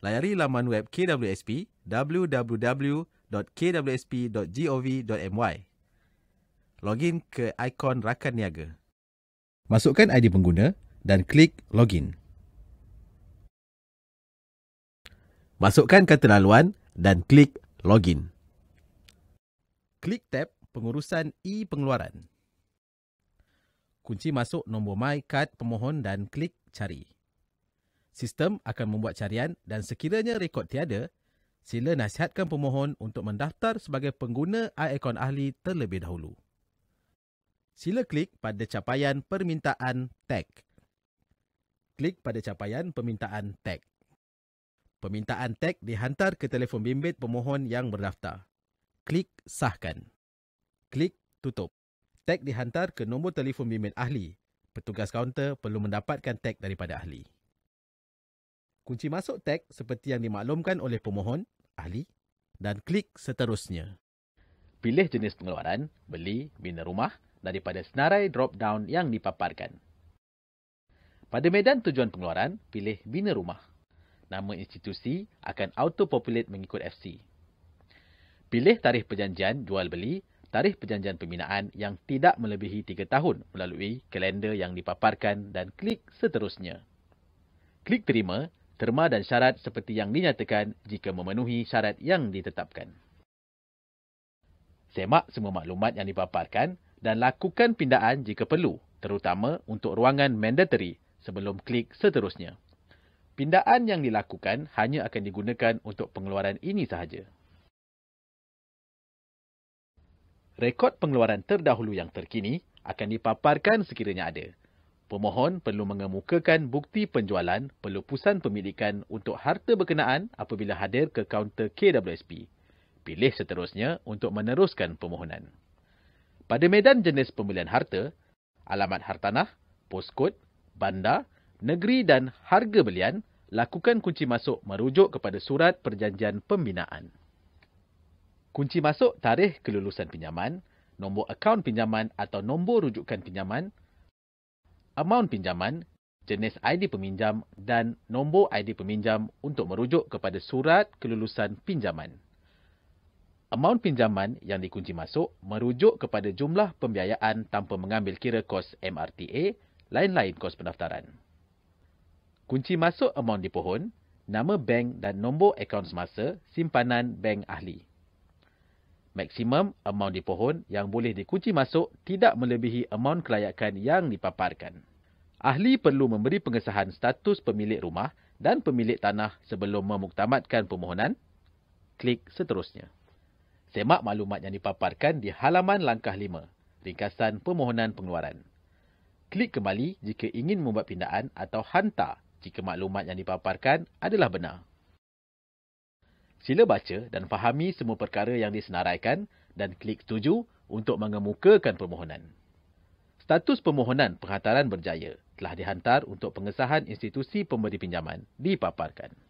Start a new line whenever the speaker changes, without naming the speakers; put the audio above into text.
layari laman web KWSP www.kwsp.gov.my. Login ke ikon rakan niaga. Masukkan ID pengguna dan klik login. Masukkan kata laluan dan klik login. Klik tab pengurusan e-pengeluaran. Kunci masuk nombor MyCard pemohon dan klik cari sistem akan membuat carian dan sekiranya rekod tiada, sila nasihatkan pemohon untuk mendaftar sebagai pengguna iAkaun Ahli terlebih dahulu. Sila klik pada capaian permintaan tag. Klik pada capaian permintaan tag. Permintaan tag dihantar ke telefon bimbit pemohon yang berdaftar. Klik sahkan. Klik tutup. Tag dihantar ke nombor telefon bimbit ahli. Petugas kaunter perlu mendapatkan tag daripada ahli kunci masuk teks seperti yang dimaklumkan oleh pemohon, ahli dan klik seterusnya. Pilih jenis pengeluaran, beli, bina rumah daripada senarai drop-down yang dipaparkan. Pada medan tujuan pengeluaran, pilih bina rumah. Nama institusi akan auto-populate mengikut FC. Pilih tarikh perjanjian jual-beli, tarikh perjanjian pembinaan yang tidak melebihi 3 tahun melalui kalender yang dipaparkan dan klik seterusnya. Klik terima terma dan syarat seperti yang dinyatakan jika memenuhi syarat yang ditetapkan. Semak semua maklumat yang dipaparkan dan lakukan pindaan jika perlu, terutama untuk ruangan mandatory sebelum klik seterusnya. Pindaan yang dilakukan hanya akan digunakan untuk pengeluaran ini sahaja. Rekod pengeluaran terdahulu yang terkini akan dipaparkan sekiranya ada Pemohon perlu mengemukakan bukti penjualan pelupusan pemilikan untuk harta berkenaan apabila hadir ke kaunter KWSP. Pilih seterusnya untuk meneruskan permohonan. Pada medan jenis pembelian harta, alamat hartanah, poskod, bandar, negeri dan harga belian, lakukan kunci masuk merujuk kepada surat perjanjian pembinaan. Kunci masuk tarikh kelulusan pinjaman, nombor akaun pinjaman atau nombor rujukan pinjaman – amaun pinjaman, jenis ID peminjam dan nombor ID peminjam untuk merujuk kepada surat kelulusan pinjaman. Amaun pinjaman yang dikunci masuk merujuk kepada jumlah pembiayaan tanpa mengambil kira kos MRTA, lain-lain kos pendaftaran. Kunci masuk amaun dipohon, nama bank dan nombor akaun semasa simpanan bank ahli. Maksimum amaun dipohon yang boleh dikunci masuk tidak melebihi amaun kelayakan yang dipaparkan ahli perlu memberi pengesahan status pemilik rumah dan pemilik tanah sebelum memuktamadkan permohonan. Klik seterusnya. Semak maklumat yang dipaparkan di halaman langkah 5, ringkasan permohonan pengeluaran. Klik kembali jika ingin membuat pindaan atau hantar jika maklumat yang dipaparkan adalah benar. Sila baca dan fahami semua perkara yang disenaraikan dan klik setuju untuk mengemukakan permohonan. Status permohonan penghantaran berjaya telah dihantar untuk pengesahan institusi pemberi pinjaman dipaparkan.